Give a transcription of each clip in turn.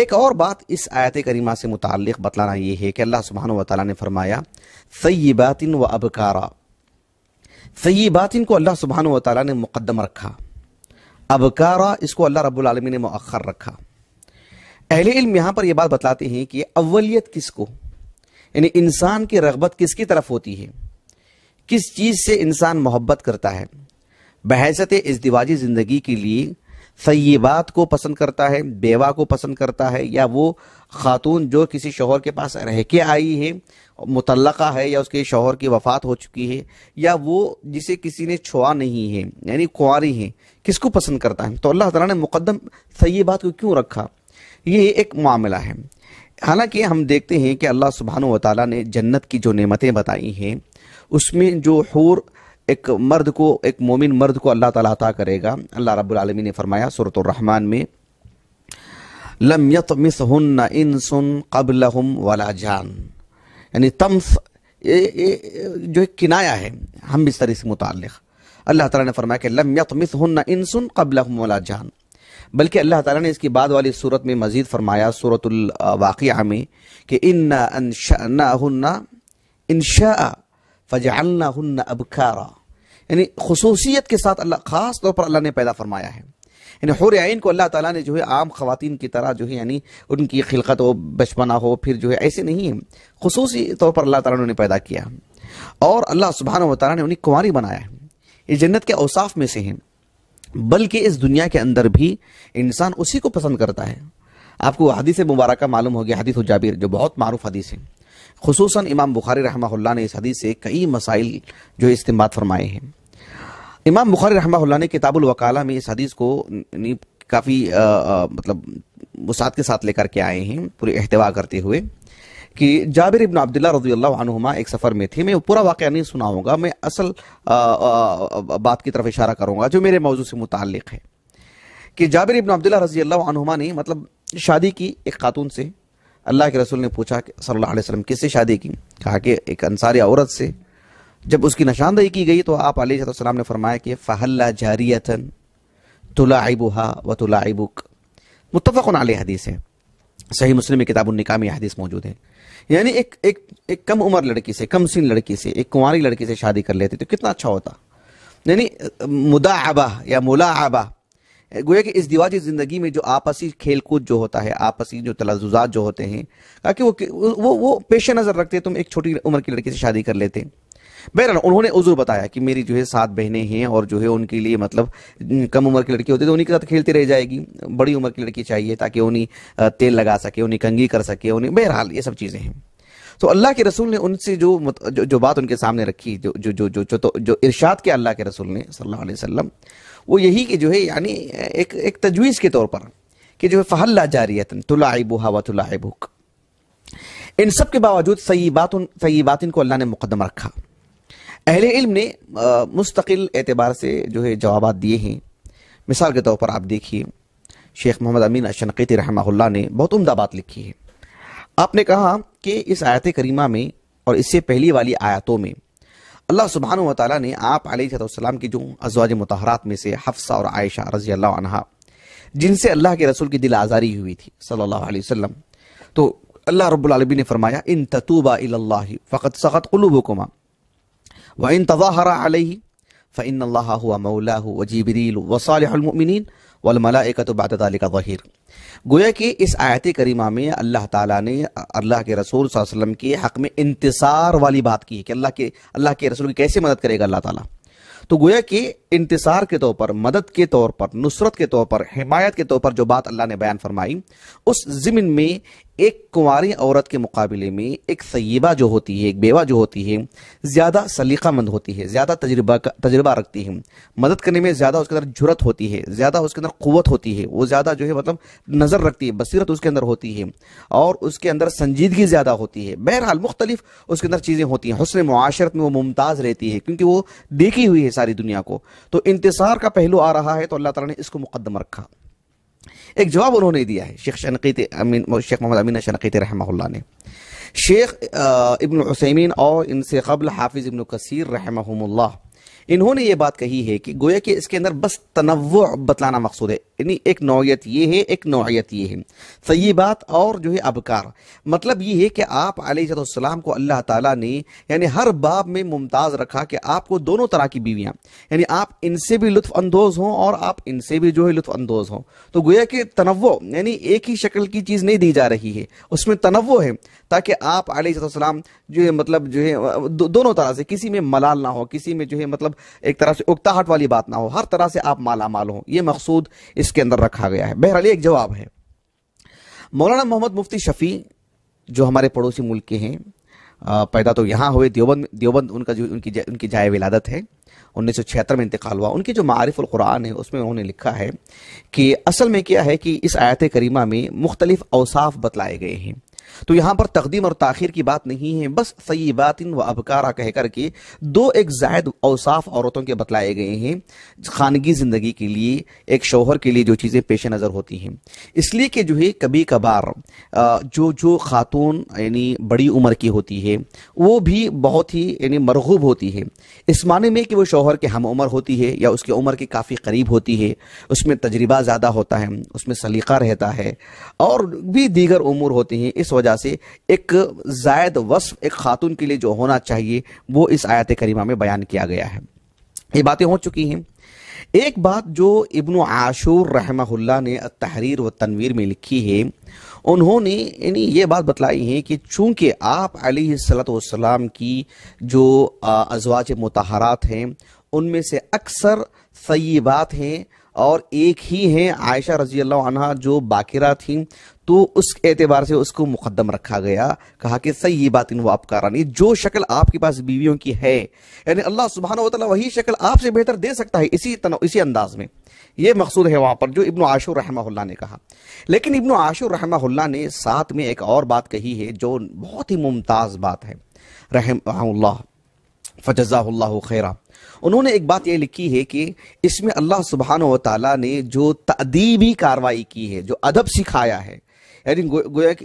ایک اور بات اس آیت کریمہ سے متعلق بتلانا یہ ہے کہ اللہ سبحانہ و تعالیٰ نے فرمایا ثیبات و ابکارا ثیبات کو اللہ سبحانہ و تعالیٰ نے مقدم رکھا ابکارا اس کو اللہ رب العالمین نے مؤخر رکھا اہل علم یہاں پر یہ بات بتلاتے ہیں کہ اولیت کس کو یعنی انسان کی رغبت کس کی طرف ہوتی ہے کس چیز سے انسان محبت کرتا ہے بحیثت ازدواجی زندگی کے لیے طیبات کو پسند کرتا ہے بیوہ کو پسند کرتا ہے یا وہ خاتون جو کسی شوہر کے پاس رہ کے آئی ہے متعلقہ ہے یا اس کے شوہر کی وفات ہو چکی ہے یا وہ جسے کسی نے چھوا نہیں ہے یعنی کنواری ہیں کس کو پسند کرتا ہے تو اللہ تعالیٰ نے مقدم طیبات کو کیوں رکھا یہ ایک معاملہ ہے حالانکہ ہم دیکھتے ہیں کہ اللہ سبحانہ و تعالیٰ نے جنت کی جو نعمتیں بتائی ہیں اس میں جو حور ایک مرد کو ایک مومن مرد کو اللہ تعالیٰ عطا کرے گا اللہ رب العالمین نے فرمایا صورت الرحمن میں لم يطمثهن انس قبلهم ولا جان یعنی تمس جو ایک کنایا ہے ہم بھی طرح سے متعلق اللہ تعالیٰ نے فرمایا کہ لم يطمثهن انس قبلهم ولا جان بلکہ اللہ تعالیٰ نے اس کی بعد والی صورت میں مزید فرمایا صورت الواقعہ میں کہ ان نہ ہنشا فج اللہ یعنی خصوصیت کے ساتھ اللہ خاص طور پر اللہ نے پیدا فرمایا ہے یعنی حور عین کو اللہ تعالیٰ نے جو ہے عام خواتین کی طرح جو ہے یعنی ان کی خلقت ہو بچپنا ہو پھر جو ہے ایسے نہیں ہیں خصوصی طور پر اللہ تعالیٰ نے انہیں پیدا کیا اور اللہ سبحانہ و تعالیٰ نے انہیں کنواری بنایا ہے یہ جنت کے اوصاف میں سے ہیں بلکہ اس دنیا کے اندر بھی انسان اسی کو پسند کرتا ہے آپ کو حدیث مبارکہ معلوم ہوگی حدیث حادث جو بہت معروف حدیث ہیں خصوصاً امام بخاری رحمہ اللہ نے اس حدیث سے کئی مسائل جو استعمال فرمائے ہیں امام بخاری رحمہ اللہ نے کتاب الوکالہ میں اس حدیث کو یعنی کافی مطلب مساعت کے ساتھ لے کر کے آئے ہیں پورے احتوا کرتے ہوئے کہ جابر ابن عبداللہ رضی اللہ عنہما ایک سفر میں تھے میں پورا واقعہ نہیں سنا ہوں گا میں اصل بات کی طرف اشارہ کروں گا جو میرے موضوع سے متعلق ہے کہ جابر ابن عبداللہ رضی اللہ عنہما نے مطلب شادی کی ایک خاتون سے اللہ کے رسول نے پوچھا کہ صلی اللہ علیہ وسلم کس سے شادی کی کہا کہ ایک انصاری عورت سے جب اس کی نشاندہی کی گئی تو آپ علیہ السلام نے فرمایا کہ فَحَلَّا جَارِيَةً تُلَعِبُهَا وَتُلَعِبُكَ و متفقن علیہ حدیث ہے صحیح مسلم میں کتاب النکامی حدیث موجود ہے یعنی ایک ایک ایک کم عمر لڑکی سے کم سین لڑکی سے ایک کنواری لڑکی سے شادی کر لیتے تو کتنا اچھا ہوتا یعنی مداعبہ یا ملاعبہ گویا کہ اس دیواجی زندگی میں جو آپسی کھیل کود جو ہوتا ہے آپسی جو تلازوزات جو ہوتے ہیں کہ وہ پیش نظر رکھتے ہیں تم ایک چھوٹی عمر کی لڑکی سے شادی کر لیتے ہیں بہرحال انہوں نے عذر بتایا کہ میری جو ہے سات بہنیں ہیں اور جو ہے ان کے لیے مطلب کم عمر کی لڑکی ہوتی تو انہیں کے ساتھ کھیلتی رہ جائے گی بڑی عمر کی لڑکی چاہیے تاکہ انہیں تیل لگا سکے انہیں کنگھی کر سکے انہیں بہرحال یہ سب چیزیں ہیں تو اللہ کے رسول نے ان سے جو بات ان کے سامنے رکھی جو جو ارشاد کے اللہ کے رسول نے صلی اللہ علیہ وسلم وہ یہی کہ جو ہے یعنی ایک ایک تجویز کے طور پر کہ جو ہے فہ اللہ جاری و طلّہ ان سب کے باوجود صحیح بات ان کو اللہ نے مقدم رکھا اہل علم نے مستقل اعتبار سے جو ہے جوابات دیے ہیں مثال کے طور پر آپ دیکھیے شیخ محمد امین اشنقیت رحمہ اللہ نے بہت عمدہ بات لکھی ہے آپ نے کہا کہ اس آیت کریمہ میں اور اس سے پہلی والی آیتوں میں اللہ سبحانہ و تعالیٰ نے آپ علیہ السلام کی جو ازواج متحرات میں سے حفظہ اور عائشہ رضی اللہ عنہ جن سے اللہ کے رسول کی دل آزاری ہوئی تھی صلی اللہ علیہ وسلم تو اللہ رب العالمین نے فرمایا ان تتوبا اللہ فقد سخت قلوبکما کما و ان تظاہر علیہ فان اللہ ہوا مولاہ و وصالح و صالح المؤمنین والملائکت بعد ذالک ظہیر گویا کہ اس آیت کریمہ میں اللہ تعالیٰ نے اللہ کے رسول صلی اللہ علیہ وسلم کے حق میں انتصار والی بات کی کہ اللہ کے اللہ کے رسول کی کیسے مدد کرے گا اللہ تعالیٰ تو گویا کہ انتصار کے طور پر مدد کے طور پر نصرت کے طور پر حمایت کے طور پر جو بات اللہ نے بیان فرمائی اس زمن میں ایک کنواری عورت کے مقابلے میں ایک سیبہ جو ہوتی ہے ایک بیوہ جو ہوتی ہے زیادہ سلیقہ مند ہوتی ہے زیادہ تجربہ تجربہ رکھتی ہے مدد کرنے میں زیادہ اس کے اندر جھرت ہوتی ہے زیادہ اس کے اندر قوت ہوتی ہے وہ زیادہ جو ہے مطلب نظر رکھتی ہے بصیرت اس کے اندر ہوتی ہے اور اس کے اندر سنجیدگی زیادہ ہوتی ہے بہرحال مختلف اس کے اندر چیزیں ہوتی ہیں حسن معاشرت میں وہ ممتاز رہتی ہے کیونکہ وہ دیکھی ہوئی ہے ساری دنیا کو تو انتظار کا پہلو آ رہا ہے تو اللہ تعالیٰ نے اس کو مقدم رکھا ایک جواب انہوں نے دیا ہے شیخ شنقیت شیخ محمد امین شنقیت رحمہ اللہ نے شیخ ابن حسیمین اور ان سے قبل حافظ ابن کثیر رحم اللہ انہوں نے یہ بات کہی ہے کہ گویا کہ اس کے اندر بس تنوع بتلانا مقصود ہے یعنی ایک نوعیت یہ ہے ایک نوعیت یہ ہے صحیح اور جو ہے ابکار مطلب یہ ہے کہ آپ علیہ السلام کو اللہ تعالیٰ نے یعنی ہر باب میں ممتاز رکھا کہ آپ کو دونوں طرح کی بیویاں یعنی آپ ان سے بھی لطف اندوز ہوں اور آپ ان سے بھی جو ہے لطف اندوز ہوں تو گویا کہ تنوع یعنی ایک ہی شکل کی چیز نہیں دی جا رہی ہے اس میں تنوع ہے تاکہ آپ علیہ السلام جو ہے مطلب جو ہے دونوں طرح سے کسی میں ملال نہ ہو کسی میں جو ہے مطلب ایک طرح سے اکتاہٹ والی بات نہ ہو ہر طرح سے آپ مالا مال ہوں یہ مقصود اس کے اندر رکھا گیا ہے بہرحال ایک جواب ہے مولانا محمد مفتی شفی جو ہمارے پڑوسی ملک کے ہیں پیدا تو یہاں ہوئے دیوبند دیوبند ان کا جو ان کی ان کی جائے ولادت ہے انیس سو چھہتر میں انتقال ہوا ان کی جو معارف القرآن ہے اس میں انہوں نے لکھا ہے کہ اصل میں کیا ہے کہ اس آیت کریمہ میں مختلف اوصاف بتلائے گئے ہیں تو یہاں پر تقدیم اور تاخیر کی بات نہیں ہے بس سیبات و ابکارہ کہہ کر کے دو ایک زائد اوصاف عورتوں کے بتلائے گئے ہیں خانگی زندگی کے لیے ایک شوہر کے لیے جو چیزیں پیش نظر ہوتی ہیں اس لیے کہ جو ہے کبھی کبھار جو جو خاتون یعنی بڑی عمر کی ہوتی ہے وہ بھی بہت ہی یعنی مرغوب ہوتی ہے اس معنی میں کہ وہ شوہر کے ہم عمر ہوتی ہے یا اس کی عمر کے کافی قریب ہوتی ہے اس میں تجربہ زیادہ ہوتا ہے اس میں سلیقہ رہتا ہے اور بھی دیگر امور ہوتے ہیں اس وجہ وجہ سے ایک زائد وصف ایک خاتون کے لیے جو ہونا چاہیے وہ اس آیت کریمہ میں بیان کیا گیا ہے یہ باتیں ہو چکی ہیں ایک بات جو ابن عاشور رحمہ اللہ نے تحریر و تنویر میں لکھی ہے انہوں نے یعنی یہ بات بتلائی ہے کہ چونکہ آپ علیہ السلام کی جو ازواج متحرات ہیں ان میں سے اکثر سیبات ہیں اور ایک ہی ہیں عائشہ رضی اللہ عنہ جو باقرہ تھیں تو اس اعتبار سے اس کو مقدم رکھا گیا کہا کہ صحیح یہ بات ان آپ کار نہیں جو شکل آپ کے پاس بیویوں کی ہے یعنی اللہ سبحانہ و تعالیٰ وہی شکل آپ سے بہتر دے سکتا ہے اسی اسی انداز میں یہ مقصود ہے وہاں پر جو ابن عاشور رحمہ اللہ نے کہا لیکن ابن عاشور رحمہ اللہ نے ساتھ میں ایک اور بات کہی ہے جو بہت ہی ممتاز بات ہے رحم اللہ فجزاہ اللہ خیرہ انہوں نے ایک بات یہ لکھی ہے کہ اس میں اللہ سبحانہ و تعالیٰ نے جو تعدیبی کاروائی کی ہے جو ادب سکھایا ہے یعنی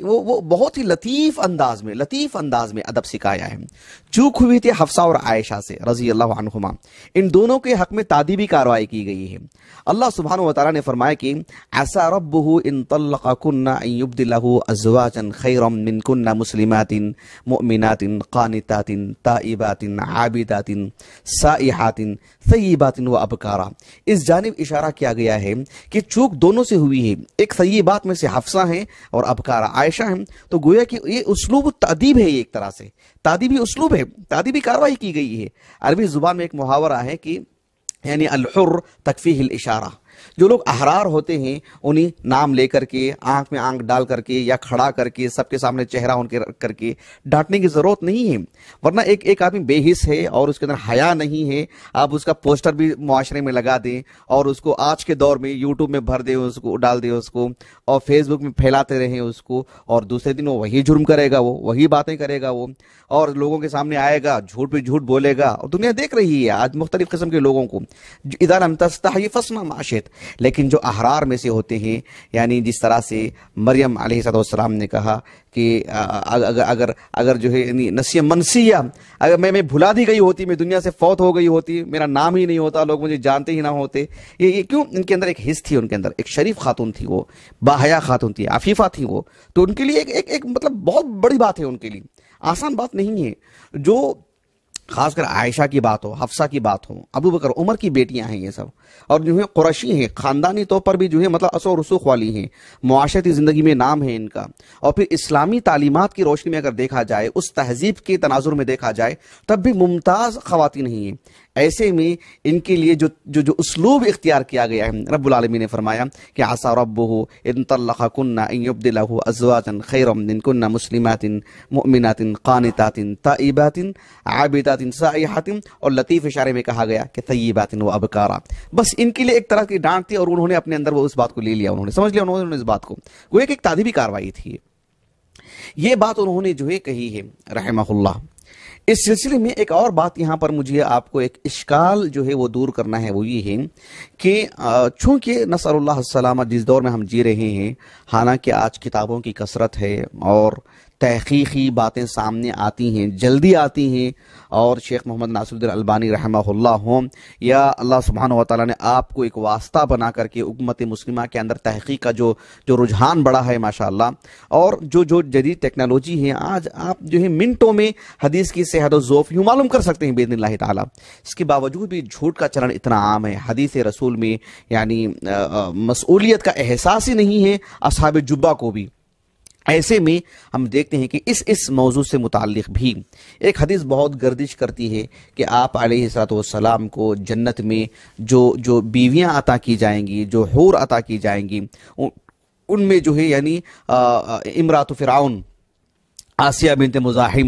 وہ, بہت ہی لطیف انداز میں لطیف انداز میں ادب سکھایا ہے چوک ہوئی تھی حفصہ اور عائشہ سے رضی اللہ عنہما ان دونوں کے حق میں تادیبی کاروائی کی گئی ہے اللہ سبحانہ و تعالیٰ نے فرمایا کہ ایسا ان ان ازواجا خیرا مسلمات مؤمنات قانتات تائبات عابدات سائحات و ابکارا اس جانب اشارہ کیا گیا ہے کہ چوک دونوں سے ہوئی ہے ایک سید میں سے حفصہ ہیں اور ابکار عائشہ ہیں تو گویا کہ یہ اسلوب تعدیب ہے یہ ایک طرح سے تعدیبی اسلوب ہے تعدیبی کاروائی کی گئی ہے عربی زبان میں ایک محاورہ ہے کہ یعنی الحر تکفیح الاشارہ جو لوگ احرار ہوتے ہیں انہیں نام لے کر کے آنکھ میں آنکھ ڈال کر کے یا کھڑا کر کے سب کے سامنے چہرہ ان کے کے کر ڈانٹنے کی ضرورت نہیں ہے ورنہ ایک ایک آدمی بے حص ہے اور اس کے اندر حیا نہیں ہے آپ اس کا پوسٹر بھی معاشرے میں لگا دیں اور اس کو آج کے دور میں یوٹیوب میں بھر دیں اس کو ڈال دیں اس کو اور فیس بک میں پھیلاتے رہیں اس کو اور دوسرے دن وہ وہی جرم کرے گا وہ وہی باتیں کرے گا وہ اور لوگوں کے سامنے آئے گا جھوٹ پہ جھوٹ بولے گا اور دنیا دیکھ رہی ہے آج مختلف قسم کے لوگوں کو فسنا معاشی لیکن جو احرار میں سے ہوتے ہیں یعنی جس طرح سے مریم علیہ نے کہا کہ اگر یعنی نسی منسیہ میں میں بھلا دی گئی ہوتی میں دنیا سے فوت ہو گئی ہوتی میرا نام ہی نہیں ہوتا لوگ مجھے جانتے ہی نہ ہوتے یہ کیوں ان کے اندر ایک حص تھی ان کے اندر ایک شریف خاتون تھی وہ باہیا خاتون تھی آفیفہ تھی وہ تو ان کے لیے ایک مطلب بہت بڑی بات ہے ان کے لیے آسان بات نہیں ہے جو خاص کر عائشہ کی بات ہو حفصہ کی بات ہو ابو بکر عمر کی بیٹیاں ہیں یہ سب اور جو ہیں قریشی ہیں خاندانی طور پر بھی جو ہیں مطلب اثر و رسوخ والی ہیں معاشرتی زندگی میں نام ہے ان کا اور پھر اسلامی تعلیمات کی روشنی میں اگر دیکھا جائے اس تہذیب کے تناظر میں دیکھا جائے تب بھی ممتاز خواتین ہی ہیں ایسے میں ان کے لیے جو جو جو اسلوب اختیار کیا گیا ہے رب العالمین نے فرمایا کہ آسا رب یبدلہ ازواجا ازواطن من کنہ مسلمات مؤمنات قانتات طباطن عابدات سائحات اور لطیف اشارے میں کہا گیا کہ طیبات و ابکارا بس ان کے لیے ایک طرح کی ڈانٹ تھی اور انہوں نے اپنے اندر وہ اس بات کو لے لیا انہوں نے سمجھ لیا انہوں نے اس بات کو وہ ایک ایک تعدیبی کاروائی تھی یہ بات انہوں نے جو ہے کہی ہے رحمہ اللہ اس سلسلے میں ایک اور بات یہاں پر مجھے آپ کو ایک اشکال جو ہے وہ دور کرنا ہے وہ یہ ہے کہ چونکہ نصر اللہ السلامہ جس دور میں ہم جی رہے ہیں حالانکہ آج کتابوں کی کسرت ہے اور تحقیقی باتیں سامنے آتی ہیں جلدی آتی ہیں اور شیخ محمد ناصر الدین البانی رحمہ اللہ ہوں یا اللہ سبحانہ و تعالیٰ نے آپ کو ایک واسطہ بنا کر کے اکمت مسلمہ کے اندر تحقیق کا جو جو رجحان بڑا ہے ماشاءاللہ اور جو جو جدید ٹیکنالوجی ہیں آج آپ جو ہے منٹوں میں حدیث کی صحت و ذوف یوں معلوم کر سکتے ہیں بید اللہ تعالیٰ اس کے باوجود بھی جھوٹ کا چلن اتنا عام ہے حدیث رسول میں یعنی مسئولیت کا احساس ہی نہیں ہے اصحاب جبہ کو بھی ایسے میں ہم دیکھتے ہیں کہ اس اس موضوع سے متعلق بھی ایک حدیث بہت گردش کرتی ہے کہ آپ علیہ السلام کو جنت میں جو جو بیویاں عطا کی جائیں گی جو حور عطا کی جائیں گی ان میں جو ہے یعنی امرات فرعون آسیہ بنت مزاحم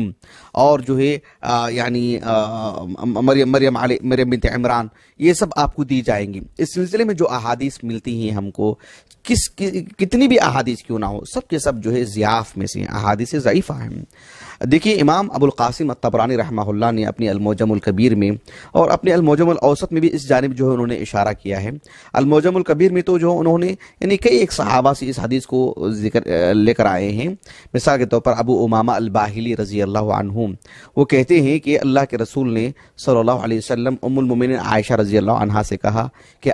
اور جو ہے یعنی مریم مریم علی مریم بنت عمران یہ سب آپ کو دی جائیں گی اس سلسلے میں جو احادیث ملتی ہیں ہم کو کس کتنی بھی احادیث کیوں نہ ہو سب کے سب جو ہے ضیاف میں سے احادیث ضعیفہ ہیں دیکھیے امام ابو القاسم الطبرانی رحمہ اللہ نے اپنی الموجم القبیر میں اور اپنے الموجم الاوسط میں بھی اس جانب جو ہے انہوں نے اشارہ کیا ہے الموجم الکبیر میں تو جو انہوں نے یعنی کئی ایک صحابہ سے اس حدیث کو ذکر لے کر آئے ہیں مثال کے طور پر ابو امامہ الباہلی رضی اللہ عنہ وہ کہتے ہیں کہ اللہ کے رسول نے صلی اللہ علیہ وسلم ام المومن عائشہ رضی اللہ عنہ سے کہا کہ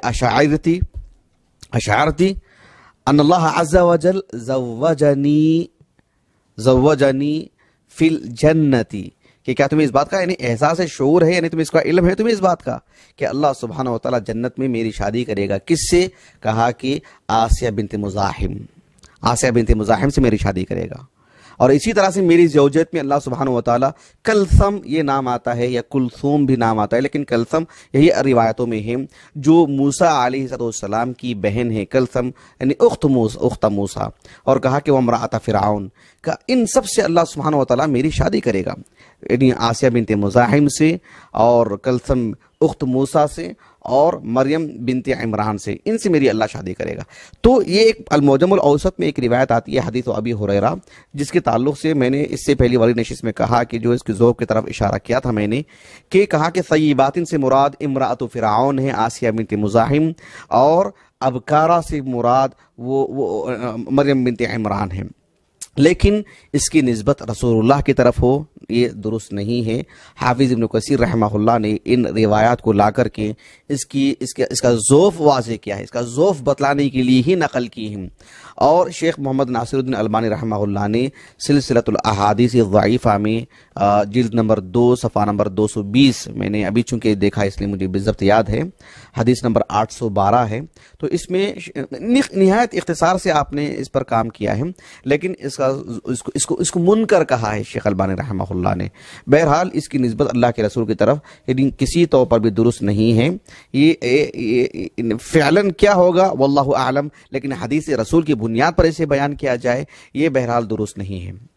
زوجنی اشعرتی فل جنتی کہ کیا تمہیں اس بات کا یعنی احساس شعور ہے یعنی تمہیں اس کا علم ہے تمہیں اس بات کا کہ اللہ سبحانہ و تعالیٰ جنت میں میری شادی کرے گا کس سے کہا کہ آسیہ بنت مزاحم آسیہ بنت مزاحم سے میری شادی کرے گا اور اسی طرح سے میری زوجیت میں اللہ سبحانہ و تعالیٰ کلسم یہ نام آتا ہے یا کلثوم بھی نام آتا ہے لیکن کلسم یہی روایتوں میں ہے جو موسیٰ علیہ السلام کی بہن ہے کلسم یعنی اخت اختموسا اور کہا کہ وہ مراطا فرعون کا ان سب سے اللہ سبحانہ و تعالیٰ میری شادی کرے گا یعنی آسیہ بنت مزاحم سے اور کلسم اخت موسیٰ سے اور مریم بنت عمران سے ان سے میری اللہ شادی کرے گا تو یہ ایک الموجم الاوسط میں ایک روایت آتی ہے حدیث و ابی حریرہ جس کے تعلق سے میں نے اس سے پہلی والی نشست میں کہا کہ جو اس کی ذوق کی طرف اشارہ کیا تھا میں نے کہ کہا کہ سیباتن سے مراد امراۃ فرعون ہے آسیہ بنت مزاحم اور ابکارہ سے مراد وہ وہ مریم بنت عمران ہیں لیکن اس کی نسبت رسول اللہ کی طرف ہو یہ درست نہیں ہے حافظ ابن کثیر رحمہ اللہ نے ان روایات کو لا کر کے اس کی اس کا اس کا ذوف واضح کیا ہے اس کا ذوف بتلانے کے لیے ہی نقل کی ہیں اور شیخ محمد ناصر الدین البانی رحمہ اللہ نے سلسلۃ الحادیث ضعیفہ میں جلد نمبر دو صفحہ نمبر دو سو بیس میں نے ابھی چونکہ دیکھا اس لیے مجھے بزبط یاد ہے حدیث نمبر آٹھ سو بارہ ہے تو اس میں نہایت اختصار سے آپ نے اس پر کام کیا ہے لیکن اس کا اس کو اس کو اس کو منکر کہا ہے شیخ البانی رحمہ اللہ نے بہرحال اس کی نسبت اللہ کے رسول کی طرف یعنی کسی طور پر بھی درست نہیں ہے یہ فعلاً کیا ہوگا واللہ اعلم لیکن حدیث رسول کی بنیاد پر اسے بیان کیا جائے یہ بہرحال درست نہیں ہے